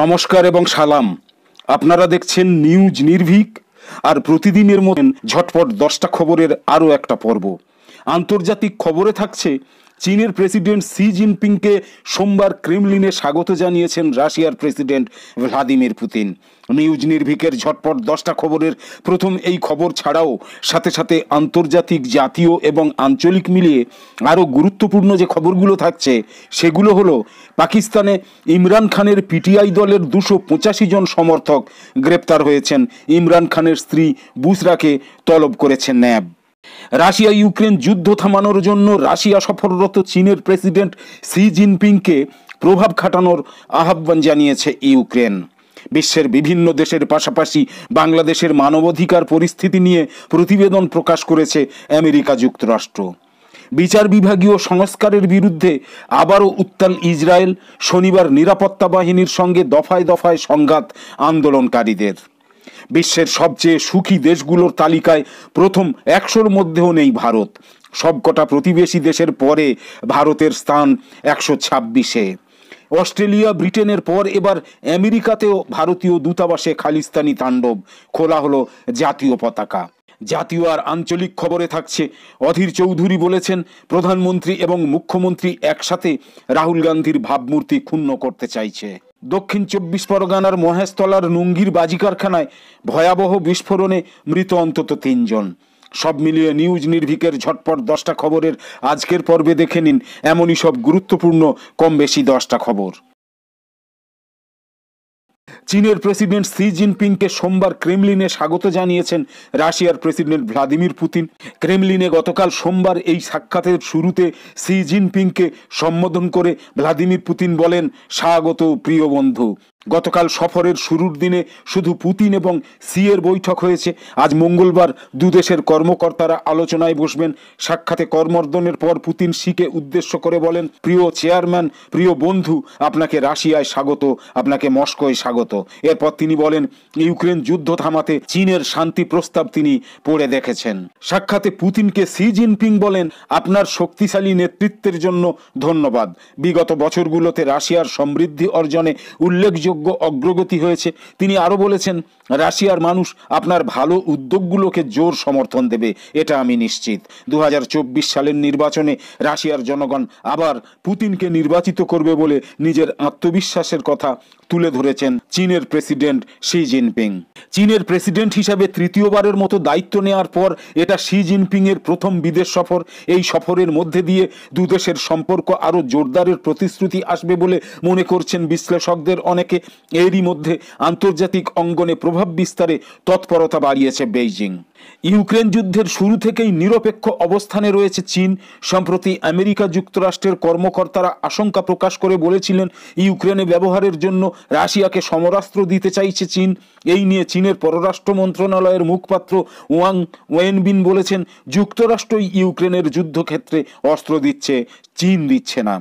নমস্কার এবং সালাম আপনারা দেখছেন নিউজ নির্ভীক আর প্রতিদিনের মতন ঝটপট দশটা খবরের আরও একটা পর্ব আন্তর্জাতিক খবরে থাকছে চীনের প্রেসিডেন্ট সি জিনপিংকে সোমবার ক্রেমলিনে স্বাগত জানিয়েছেন রাশিয়ার প্রেসিডেন্ট ভ্লাদিমির পুতিন নিউজ নির্ভিকের ঝটপট দশটা খবরের প্রথম এই খবর ছাড়াও সাথে সাথে আন্তর্জাতিক জাতীয় এবং আঞ্চলিক মিলিয়ে আরও গুরুত্বপূর্ণ যে খবরগুলো থাকছে সেগুলো হলো পাকিস্তানে ইমরান খানের পিটিআই দলের দুশো পঁচাশি জন সমর্থক গ্রেপ্তার হয়েছেন ইমরান খানের স্ত্রী বুসরাকে তলব করেছে ন্যাব রাশিয়া ইউক্রেন যুদ্ধ থামানোর জন্য রাশিয়া সফররত চীনের প্রেসিডেন্ট সি জিনপিংকে প্রভাব খাটানোর আহ্বান জানিয়েছে ইউক্রেন বিশ্বের বিভিন্ন দেশের পাশাপাশি বাংলাদেশের মানবাধিকার পরিস্থিতি নিয়ে প্রতিবেদন প্রকাশ করেছে আমেরিকা যুক্তরাষ্ট্র বিচার বিভাগীয় সংস্কারের বিরুদ্ধে আবারও উত্তাল ইসরায়েল শনিবার নিরাপত্তা বাহিনীর সঙ্গে দফায় দফায় সংঘাত আন্দোলনকারীদের বিশ্বের সবচেয়ে সুখী দেশগুলোর তালিকায় প্রথম একশোর মধ্যেও নেই ভারত সবকটা প্রতিবেশী দেশের পরে ভারতের স্থান একশো ছাব্বিশে অস্ট্রেলিয়া ব্রিটেনের পর এবার আমেরিকাতেও ভারতীয় দূতাবাসে খালিস্তানি তাণ্ডব খোলা হলো জাতীয় পতাকা জাতীয় আর আঞ্চলিক খবরে থাকছে অধীর চৌধুরী বলেছেন প্রধানমন্ত্রী এবং মুখ্যমন্ত্রী একসাথে রাহুল গান্ধীর ভাবমূর্তি ক্ষুণ্ণ করতে চাইছে দক্ষিণ চব্বিশ পরগনার মহেশতলার নুঙ্গির বাজি কারখানায় ভয়াবহ বিস্ফোরণে মৃত অন্তত তিনজন সব মিলিয়ে নিউজ নির্ভিকের ঝটপট দশটা খবরের আজকের পর্বে দেখে নিন এমনই সব গুরুত্বপূর্ণ কম বেশি দশটা খবর চীনের প্রেসিডেন্ট সি জিনপিংকে সোমবার ক্রেমলিনে স্বাগত জানিয়েছেন রাশিয়ার প্রেসিডেন্ট ভ্লাদিমির পুতিন ক্রেমলিনে গতকাল সোমবার এই সাক্ষাতের শুরুতে সি জিনপিংকে সম্বোধন করে ভ্লাদিমির পুতিন বলেন স্বাগত প্রিয় বন্ধু গতকাল সফরের শুরুর দিনে শুধু পুতিন এবং এর বৈঠক হয়েছে আজ মঙ্গলবার দুদেশের কর্মকর্তারা আলোচনায় বসবেন সাক্ষাতে কর্মর্দনের পর পুতিন সিকে উদ্দেশ্য করে বলেন প্রিয় চেয়ারম্যান প্রিয় বন্ধু আপনাকে রাশিয়ায় স্বাগত আপনাকে মস্কোয় স্বাগত এরপর তিনি বলেন ইউক্রেন যুদ্ধ থামাতে চীনের শান্তি প্রস্তাব তিনি পড়ে দেখেছেন সাক্ষাতে পুতিনকে সি জিনপিং বলেন আপনার শক্তিশালী নেতৃত্বের জন্য ধন্যবাদ বিগত বছরগুলোতে রাশিয়ার সমৃদ্ধি অর্জনে উল্লেখযোগ্য উল্লেখযোগ্য অগ্রগতি হয়েছে তিনি আরও বলেছেন রাশিয়ার মানুষ আপনার ভালো উদ্যোগগুলোকে জোর সমর্থন দেবে এটা আমি নিশ্চিত দু সালের নির্বাচনে রাশিয়ার জনগণ আবার পুতিনকে নির্বাচিত করবে বলে নিজের আত্মবিশ্বাসের কথা তুলে ধরেছেন চীনের প্রেসিডেন্ট শি জিনপিং চীনের প্রেসিডেন্ট হিসাবে তৃতীয়বারের মতো দায়িত্ব নেওয়ার পর এটা শি জিনপিংয়ের প্রথম বিদেশ সফর এই সফরের মধ্যে দিয়ে দুদেশের সম্পর্ক আরও জোরদারের প্রতিশ্রুতি আসবে বলে মনে করছেন বিশ্লেষকদের অনেকে এরই মধ্যে আন্তর্জাতিক অঙ্গনে প্রভাব বিস্তারে তৎপরতা বাড়িয়েছে বেইজিং ইউক্রেন যুদ্ধের শুরু থেকেই নিরপেক্ষ অবস্থানে রয়েছে চীন সম্প্রতি আমেরিকা যুক্তরাষ্ট্রের কর্মকর্তারা আশঙ্কা প্রকাশ করে বলেছিলেন ইউক্রেনে ব্যবহারের জন্য রাশিয়াকে সমরাস্ত্র দিতে চাইছে চীন এই নিয়ে চীনের পররাষ্ট্র মন্ত্রণালয়ের মুখপাত্র ওয়াং ওয়েনবিন বলেছেন যুক্তরাষ্ট্রই ইউক্রেনের যুদ্ধক্ষেত্রে অস্ত্র দিচ্ছে চীন দিচ্ছে না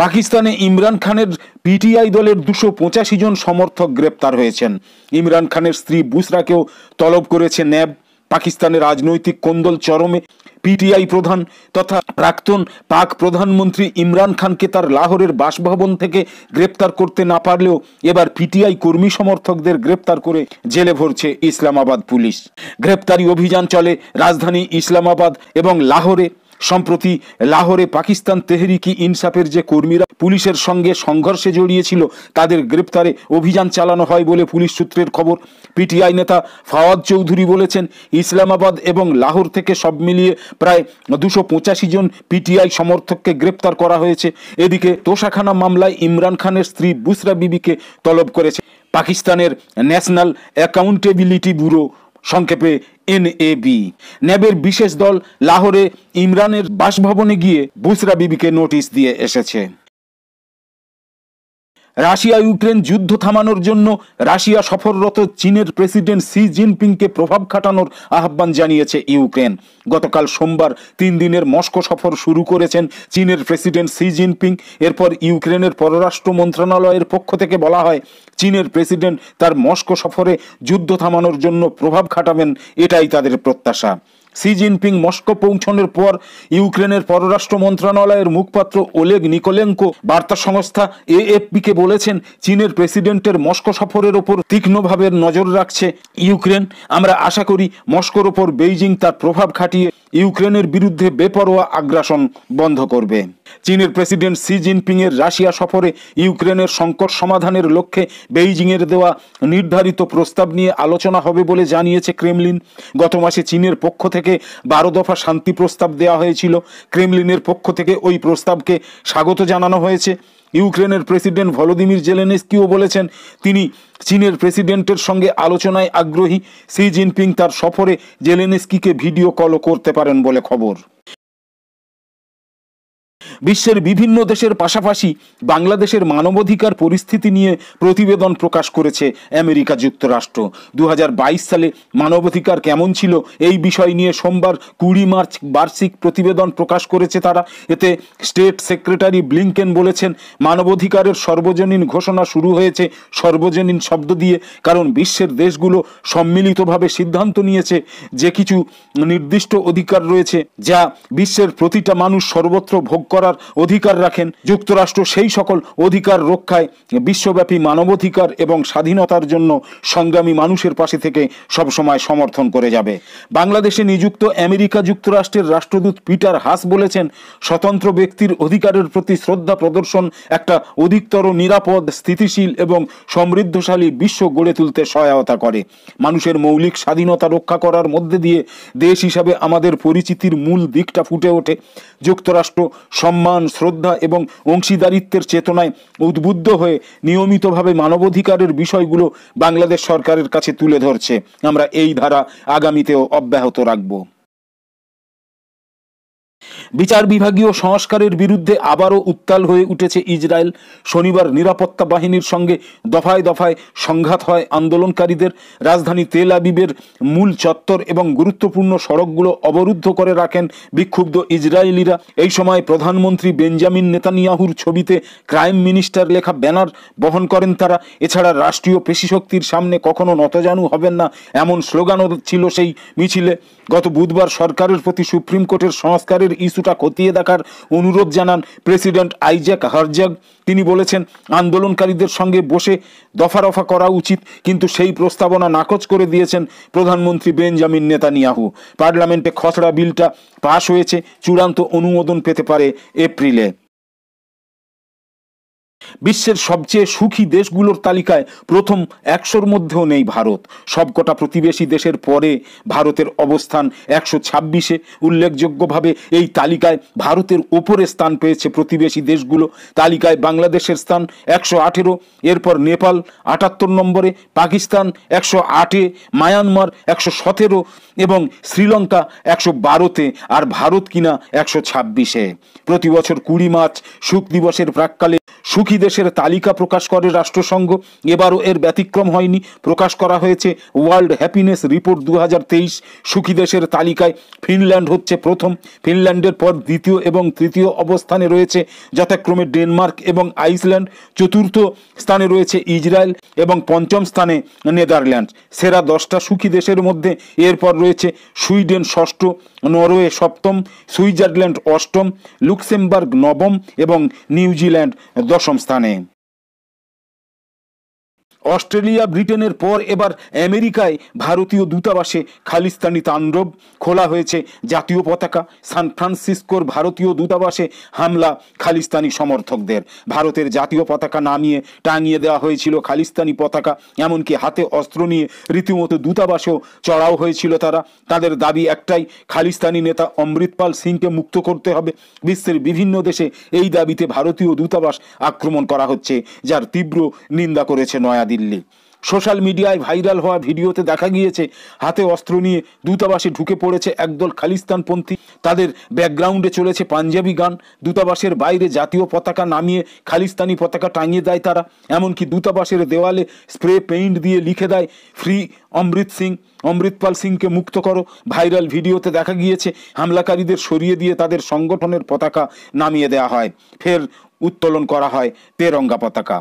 পাকিস্তানে ইমরান খানের পিটিআই দলের দুশো পঁচাশি জন সমর্থক গ্রেপ্তার হয়েছেন ইমরান খানের স্ত্রী বুসরাকেও তলব করেছে ন্যাব পাকিস্তানের রাজনৈতিক কোন্দল চরমে পিটিআই প্রধান তথা প্রাক্তন পাক প্রধানমন্ত্রী ইমরান খানকে তার লাহোরের বাসভবন থেকে গ্রেপ্তার করতে না পারলেও এবার পিটিআই কর্মী সমর্থকদের গ্রেপ্তার করে জেলে ভরছে ইসলামাবাদ পুলিশ গ্রেপ্তারি অভিযান চলে রাজধানী ইসলামাবাদ এবং লাহোরে সম্প্রতি লাহোরে পাকিস্তান তেহরিকি ইনসাফের যে কর্মীরা পুলিশের সঙ্গে সংঘর্ষে জড়িয়েছিল তাদের গ্রেপ্তারে অভিযান চালানো হয় বলে পুলিশ সূত্রের খবর পিটিআই নেতা ফাওয়াদ চৌধুরী বলেছেন ইসলামাবাদ এবং লাহোর থেকে সব মিলিয়ে প্রায় দুশো পঁচাশি জন পিটিআই সমর্থককে গ্রেপ্তার করা হয়েছে এদিকে তোষাখানা মামলায় ইমরান খানের স্ত্রী বুসরা বিবিকে তলব করেছে পাকিস্তানের ন্যাশনাল অ্যাকাউন্টেবিলিটি ব্যুরো সংক্ষেপে এনএবি ন্যাবের বিশেষ দল লাহোরে ইমরানের বাসভবনে গিয়ে বুসরা বিবিকে নোটিশ দিয়ে এসেছে রাশিয়া ইউক্রেন যুদ্ধ থামানোর জন্য রাশিয়া সফররত চীনের প্রেসিডেন্ট সি জিনপিংকে প্রভাব খাটানোর আহ্বান জানিয়েছে ইউক্রেন গতকাল সোমবার তিন দিনের মস্কো সফর শুরু করেছেন চীনের প্রেসিডেন্ট সি জিনপিং এরপর ইউক্রেনের পররাষ্ট্র মন্ত্রণালয়ের পক্ষ থেকে বলা হয় চীনের প্রেসিডেন্ট তার মস্কো সফরে যুদ্ধ থামানোর জন্য প্রভাব খাটাবেন এটাই তাদের প্রত্যাশা সি জিনপিং মস্কো পৌঁছানোর পর ইউক্রেনের পররাষ্ট্র মন্ত্রণালয়ের মুখপাত্র ওলেগ নিকোলেঙ্কো বার্তা সংস্থা এএফপিকে বলেছেন চীনের প্রেসিডেন্টের মস্কো সফরের ওপর তীক্ষ্ণভাবে নজর রাখছে ইউক্রেন আমরা আশা করি মস্কোর ওপর বেইজিং তার প্রভাব খাটিয়ে ইউক্রেনের বিরুদ্ধে বেপরোয়া আগ্রাসন বন্ধ করবে চীনের প্রেসিডেন্ট সি এর রাশিয়া সফরে ইউক্রেনের সংকট সমাধানের লক্ষ্যে বেইজিংয়ের দেওয়া নির্ধারিত প্রস্তাব নিয়ে আলোচনা হবে বলে জানিয়েছে ক্রেমলিন গত মাসে চীনের পক্ষ থেকে থেকে বারো দফা শান্তি প্রস্তাব দেওয়া হয়েছিল ক্রেমলিনের পক্ষ থেকে ওই প্রস্তাবকে স্বাগত জানানো হয়েছে ইউক্রেনের প্রেসিডেন্ট ভলোদিমির জেলেনেস্কিও বলেছেন তিনি চীনের প্রেসিডেন্টের সঙ্গে আলোচনায় আগ্রহী সি জিনপিং তার সফরে জেলেনেস্কিকে ভিডিও কলও করতে পারেন বলে খবর বিশ্বের বিভিন্ন দেশের পাশাপাশি বাংলাদেশের মানবাধিকার পরিস্থিতি নিয়ে প্রতিবেদন প্রকাশ করেছে আমেরিকা যুক্তরাষ্ট্র দু সালে মানবাধিকার কেমন ছিল এই বিষয় নিয়ে সোমবার কুড়ি মার্চ বার্ষিক প্রতিবেদন প্রকাশ করেছে তারা এতে স্টেট সেক্রেটারি ব্লিংকেন বলেছেন মানবাধিকারের সর্বজনীন ঘোষণা শুরু হয়েছে সর্বজনীন শব্দ দিয়ে কারণ বিশ্বের দেশগুলো সম্মিলিতভাবে সিদ্ধান্ত নিয়েছে যে কিছু নির্দিষ্ট অধিকার রয়েছে যা বিশ্বের প্রতিটা মানুষ সর্বত্র ভোগ করার রক্ষার অধিকার রাখেন যুক্তরাষ্ট্র সেই সকল অধিকার রক্ষায় বিশ্বব্যাপী মানবাধিকার এবং স্বাধীনতার জন্য সংগ্রামী মানুষের পাশে থেকে সবসময় সমর্থন করে যাবে বাংলাদেশে নিযুক্ত আমেরিকা যুক্তরাষ্ট্রের রাষ্ট্রদূত পিটার হাস বলেছেন স্বতন্ত্র ব্যক্তির অধিকারের প্রতি শ্রদ্ধা প্রদর্শন একটা অধিকতর নিরাপদ স্থিতিশীল এবং সমৃদ্ধশালী বিশ্ব গড়ে তুলতে সহায়তা করে মানুষের মৌলিক স্বাধীনতা রক্ষা করার মধ্যে দিয়ে দেশ হিসাবে আমাদের পরিচিতির মূল দিকটা ফুটে ওঠে যুক্তরাষ্ট্র সম্মান সম্মান শ্রদ্ধা এবং অংশীদারিত্বের চেতনায় উদ্বুদ্ধ হয়ে নিয়মিতভাবে মানবাধিকারের বিষয়গুলো বাংলাদেশ সরকারের কাছে তুলে ধরছে আমরা এই ধারা আগামীতেও অব্যাহত রাখবো বিচার বিভাগীয় সংস্কারের বিরুদ্ধে আবারও উত্তাল হয়ে উঠেছে ইসরায়েল শনিবার নিরাপত্তা বাহিনীর সঙ্গে দফায় দফায় সংঘাত হয় আন্দোলনকারীদের রাজধানী তেল আবিবের মূল চত্বর এবং গুরুত্বপূর্ণ সড়কগুলো অবরুদ্ধ করে রাখেন বিক্ষুব্ধ ইসরায়েলিরা এই সময় প্রধানমন্ত্রী বেঞ্জামিন নেতানিয়াহুর ছবিতে ক্রাইম মিনিস্টার লেখা ব্যানার বহন করেন তারা এছাড়া রাষ্ট্রীয় পেশিশক্তির সামনে কখনো নতজানু হবেন না এমন স্লোগানও ছিল সেই মিছিলে গত বুধবার সরকারের প্রতি সুপ্রিম কোর্টের সংস্কারের ইস্যু কিছুটা খতিয়ে দেখার অনুরোধ জানান প্রেসিডেন্ট আইজ্যাক হারজাগ তিনি বলেছেন আন্দোলনকারীদের সঙ্গে বসে দফা রফা করা উচিত কিন্তু সেই প্রস্তাবনা নাকচ করে দিয়েছেন প্রধানমন্ত্রী বেঞ্জামিন নেতানিয়াহু পার্লামেন্টে খসড়া বিলটা পাশ হয়েছে চূড়ান্ত অনুমোদন পেতে পারে এপ্রিলে বিশ্বের সবচেয়ে সুখী দেশগুলোর তালিকায় প্রথম একশোর মধ্যেও নেই ভারত সবকটা প্রতিবেশী দেশের পরে ভারতের অবস্থান একশো ছাব্বিশে উল্লেখযোগ্যভাবে এই তালিকায় ভারতের উপরে স্থান পেয়েছে প্রতিবেশী দেশগুলো তালিকায় বাংলাদেশের স্থান একশো আঠেরো এরপর নেপাল আটাত্তর নম্বরে পাকিস্তান একশো আটে মায়ানমার একশো সতেরো এবং শ্রীলঙ্কা একশো বারোতে আর ভারত কিনা একশো ছাব্বিশে প্রতি বছর কুড়ি মার্চ সুখ দিবসের প্রাককালে সুখী সুখী দেশের তালিকা প্রকাশ করে রাষ্ট্রসংঘ এবারও এর ব্যতিক্রম হয়নি প্রকাশ করা হয়েছে ওয়ার্ল্ড হ্যাপিনেস রিপোর্ট দু হাজার তেইশ সুখী দেশের তালিকায় ফিনল্যান্ড হচ্ছে প্রথম ফিনল্যান্ডের পর দ্বিতীয় এবং তৃতীয় অবস্থানে রয়েছে যথাক্রমে ডেনমার্ক এবং আইসল্যান্ড চতুর্থ স্থানে রয়েছে ইসরায়েল এবং পঞ্চম স্থানে নেদারল্যান্ড সেরা দশটা সুখী দেশের মধ্যে এরপর রয়েছে সুইডেন ষষ্ঠ নরওয়ে সপ্তম সুইজারল্যান্ড অষ্টম লুক্সেমবার্গ নবম এবং নিউজিল্যান্ড দশম Stunning. অস্ট্রেলিয়া ব্রিটেনের পর এবার আমেরিকায় ভারতীয় দূতাবাসে খালিস্তানি তাণ্ডব খোলা হয়েছে জাতীয় পতাকা সান ফ্রান্সিসকোর ভারতীয় দূতাবাসে হামলা খালিস্তানি সমর্থকদের ভারতের জাতীয় পতাকা নামিয়ে টাঙিয়ে দেওয়া হয়েছিল খালিস্তানি পতাকা এমনকি হাতে অস্ত্র নিয়ে রীতিমতো দূতাবাসেও চড়াও হয়েছিল তারা তাদের দাবি একটাই খালিস্তানি নেতা অমৃতপাল সিংকে মুক্ত করতে হবে বিশ্বের বিভিন্ন দেশে এই দাবিতে ভারতীয় দূতাবাস আক্রমণ করা হচ্ছে যার তীব্র নিন্দা করেছে নয়াদি দিল্লি সোশ্যাল মিডিয়ায় ভাইরাল হওয়া ভিডিওতে দেখা গিয়েছে হাতে অস্ত্র নিয়ে দূতাবাসে ঢুকে পড়েছে একদল খালিস্তানপন্থী তাদের ব্যাকগ্রাউন্ডে চলেছে পাঞ্জাবি গান দূতাবাসের বাইরে জাতীয় পতাকা নামিয়ে খালিস্তানি পতাকা টাঙিয়ে দেয় তারা এমনকি দূতাবাসের দেওয়ালে স্প্রে পেইন্ট দিয়ে লিখে দেয় ফ্রি অমৃত সিং অমৃতপাল সিংকে মুক্ত করো ভাইরাল ভিডিওতে দেখা গিয়েছে হামলাকারীদের সরিয়ে দিয়ে তাদের সংগঠনের পতাকা নামিয়ে দেওয়া হয় ফের উত্তোলন করা হয় তেরঙ্গা পতাকা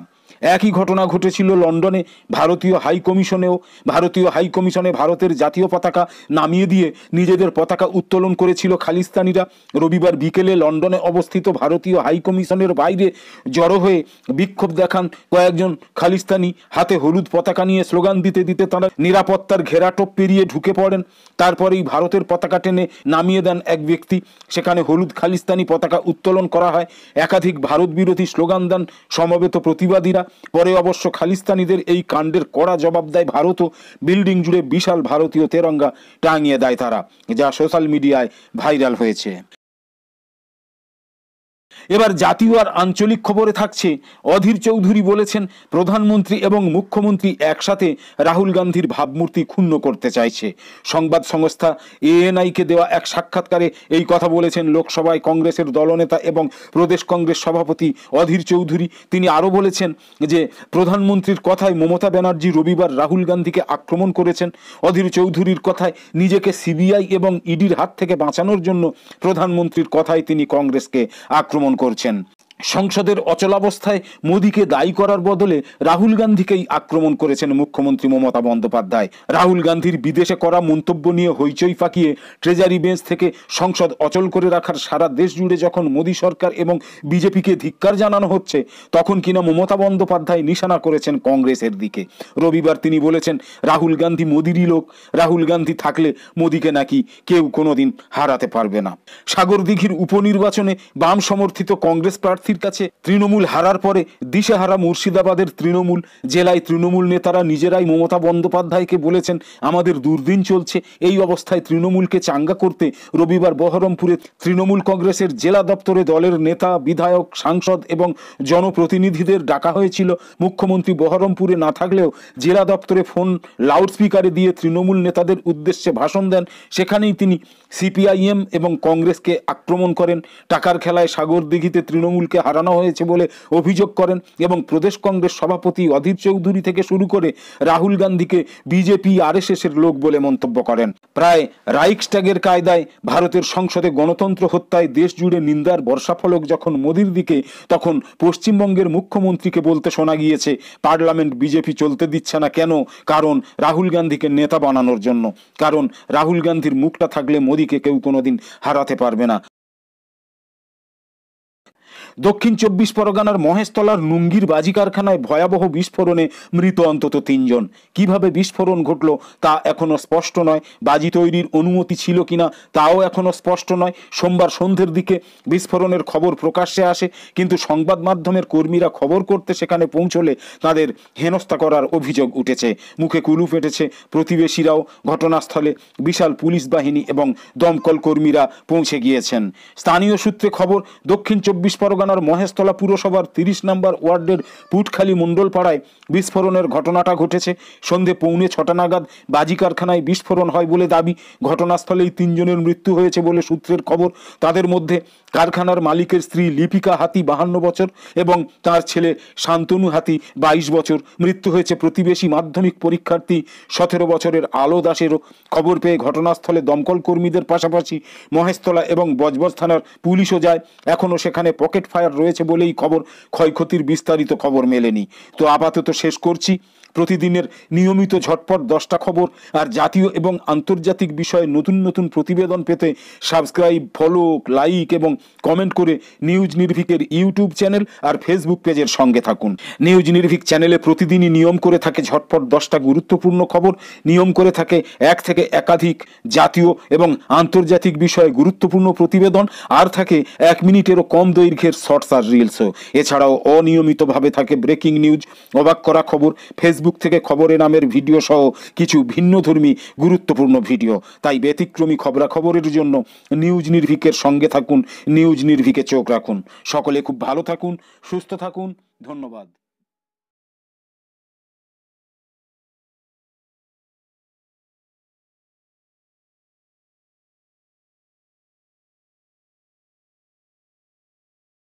একই ঘটনা ঘটেছিল লন্ডনে ভারতীয় হাই কমিশনেও ভারতীয় হাই কমিশনে ভারতের জাতীয় পতাকা নামিয়ে দিয়ে নিজেদের পতাকা উত্তোলন করেছিল খালিস্তানিরা রবিবার বিকেলে লন্ডনে অবস্থিত ভারতীয় হাই কমিশনের বাইরে জড়ো হয়ে বিক্ষোভ দেখান কয়েকজন খালিস্তানি হাতে হলুদ পতাকা নিয়ে স্লোগান দিতে দিতে তারা নিরাপত্তার ঘেরাটোপ পেরিয়ে ঢুকে পড়েন তারপরেই ভারতের পতাকা টেনে নামিয়ে দেন এক ব্যক্তি সেখানে হলুদ খালিস্তানি পতাকা উত্তোলন করা হয় একাধিক ভারত বিরোধী স্লোগান দেন সমবেত প্রতিবাদীরা পরে অবশ্য খালিস্তানিদের এই কাণ্ডের কড়া জবাব দেয় ভারতও বিল্ডিং জুড়ে বিশাল ভারতীয় তেরঙ্গা টাঙিয়ে দেয় তারা যা সোশ্যাল মিডিয়ায় ভাইরাল হয়েছে এবার জাতীয় আর আঞ্চলিক খবরে থাকছে অধীর চৌধুরী বলেছেন প্রধানমন্ত্রী এবং মুখ্যমন্ত্রী একসাথে রাহুল গান্ধীর ভাবমূর্তি ক্ষুণ্ণ করতে চাইছে সংবাদ সংস্থা এএনআইকে দেওয়া এক সাক্ষাৎকারে এই কথা বলেছেন লোকসভায় কংগ্রেসের দলনেতা এবং প্রদেশ কংগ্রেস সভাপতি অধীর চৌধুরী তিনি আরও বলেছেন যে প্রধানমন্ত্রীর কথায় মমতা ব্যানার্জি রবিবার রাহুল গান্ধীকে আক্রমণ করেছেন অধীর চৌধুরীর কথায় নিজেকে সিবিআই এবং ইডির হাত থেকে বাঁচানোর জন্য প্রধানমন্ত্রীর কথায় তিনি কংগ্রেসকে আক্রমণ করছেন সংসদের অচলাবস্থায় মোদীকে দায়ী করার বদলে রাহুল গান্ধীকেই আক্রমণ করেছেন মুখ্যমন্ত্রী মমতা বন্দ্যোপাধ্যায় রাহুল গান্ধীর বিদেশে করা মন্তব্য নিয়ে হইচই ফাঁকিয়ে ট্রেজারি বেঞ্চ থেকে সংসদ অচল করে রাখার সারা দেশ জুড়ে যখন মোদী সরকার এবং বিজেপিকে ধিক্কার জানানো হচ্ছে তখন কিনা মমতা বন্দ্যোপাধ্যায় নিশানা করেছেন কংগ্রেসের দিকে রবিবার তিনি বলেছেন রাহুল গান্ধী মোদিরই লোক রাহুল গান্ধী থাকলে মোদীকে নাকি কেউ কোনোদিন হারাতে পারবে না সাগরদিঘির উপনির্বাচনে বাম সমর্থিত কংগ্রেস প্রার্থী প্রার্থীর কাছে তৃণমূল হারার পরে দিশেহারা মুর্শিদাবাদের তৃণমূল জেলায় তৃণমূল নেতারা নিজেরাই মমতা বন্দ্যোপাধ্যায়কে বলেছেন আমাদের দুর্দিন চলছে এই অবস্থায় তৃণমূলকে চাঙ্গা করতে রবিবার বহরমপুরে তৃণমূল কংগ্রেসের জেলা দপ্তরে দলের নেতা বিধায়ক সাংসদ এবং জনপ্রতিনিধিদের ডাকা হয়েছিল মুখ্যমন্ত্রী বহরমপুরে না থাকলেও জেলা দপ্তরে ফোন লাউডস্পিকারে দিয়ে তৃণমূল নেতাদের উদ্দেশ্যে ভাষণ দেন সেখানেই তিনি সিপিআইএম এবং কংগ্রেসকে আক্রমণ করেন টাকার খেলায় সাগর দিঘিতে তৃণমূলকে হারানো হয়েছে বলে অভিযোগ করেন এবং প্রদেশ কংগ্রেস সভাপতি অধীর চৌধুরী থেকে শুরু করে রাহুল গান্ধীকে বিজেপি আরএসএসের লোক বলে মন্তব্য করেন প্রায় রাইকস্ট্যাগের কায়দায় ভারতের সংসদে গণতন্ত্র হত্যায় দেশ জুড়ে নিন্দার বর্ষাফলক যখন মোদির দিকে তখন পশ্চিমবঙ্গের মুখ্যমন্ত্রীকে বলতে শোনা গিয়েছে পার্লামেন্ট বিজেপি চলতে দিচ্ছে না কেন কারণ রাহুল গান্ধীকে নেতা বানানোর জন্য কারণ রাহুল গান্ধীর মুখটা থাকলে মোদীকে কেউ কোনোদিন হারাতে পারবে না দক্ষিণ চব্বিশ পরগনার মহেশতলার নুঙ্গির বাজি কারখানায় ভয়াবহ বিস্ফোরণে মৃত অন্তত তিনজন কিভাবে বিস্ফোরণ ঘটল তা এখনও স্পষ্ট নয় বাজি তৈরির অনুমতি ছিল কিনা তাও এখনও স্পষ্ট নয় সোমবার সন্ধ্যের দিকে বিস্ফোরণের খবর প্রকাশ্যে আসে কিন্তু সংবাদ মাধ্যমের কর্মীরা খবর করতে সেখানে পৌঁছলে তাদের হেনস্থা করার অভিযোগ উঠেছে মুখে কুলু ফেটেছে প্রতিবেশীরাও ঘটনাস্থলে বিশাল পুলিশ বাহিনী এবং দমকল কর্মীরা পৌঁছে গিয়েছেন স্থানীয় সূত্রে খবর দক্ষিণ চব্বিশ পরগনা চুয়াডাঙ্গার মহেশতলা পুরসভার তিরিশ নম্বর ওয়ার্ডের পুটখালি মণ্ডলপাড়ায় বিস্ফোরণের ঘটনাটা ঘটেছে সন্ধে পৌনে ছটা নাগাদ বাজি কারখানায় বিস্ফোরণ হয় বলে দাবি ঘটনাস্থলেই তিনজনের মৃত্যু হয়েছে বলে সূত্রের খবর তাদের মধ্যে কারখানার মালিকের স্ত্রী লিপিকা হাতি বাহান্ন বছর এবং তার ছেলে শান্তনু হাতি বাইশ বছর মৃত্যু হয়েছে প্রতিবেশী মাধ্যমিক পরীক্ষার্থী সতেরো বছরের আলো দাসেরও খবর পেয়ে ঘটনাস্থলে দমকল কর্মীদের পাশাপাশি মহেশতলা এবং বজবজ থানার পুলিশও যায় এখনও সেখানে পকেট ফায়ার রয়েছে বলেই খবর ক্ষয়ক্ষতির বিস্তারিত খবর মেলেনি তো আপাতত শেষ করছি প্রতিদিনের নিয়মিত ঝটপট দশটা খবর আর জাতীয় এবং আন্তর্জাতিক বিষয়ে নতুন নতুন প্রতিবেদন পেতে সাবস্ক্রাইব ফলো লাইক এবং কমেন্ট করে নিউজ নির্ভিকের ইউটিউব চ্যানেল আর ফেসবুক পেজের সঙ্গে থাকুন নিউজ নির্ভিক চ্যানেলে প্রতিদিনই নিয়ম করে থাকে ঝটপট দশটা গুরুত্বপূর্ণ খবর নিয়ম করে থাকে এক থেকে একাধিক জাতীয় এবং আন্তর্জাতিক বিষয়ে গুরুত্বপূর্ণ প্রতিবেদন আর থাকে এক মিনিটেরও কম দৈর্ঘ্যের শর্টস আর রিলসও এছাড়াও অনিয়মিতভাবে থাকে ব্রেকিং নিউজ অবাক করা খবর ফেসবুক ফেসবুক থেকে খবরে নামের ভিডিও সহ কিছু ভিন্নধর্মী গুরুত্বপূর্ণ ভিডিও তাই ব্যতিক্রমী খবরাখবরের জন্য নিউজ নির্ভিকের সঙ্গে থাকুন নিউজ নির্ভিকে চোখ রাখুন সকলে খুব ভালো থাকুন সুস্থ থাকুন ধন্যবাদ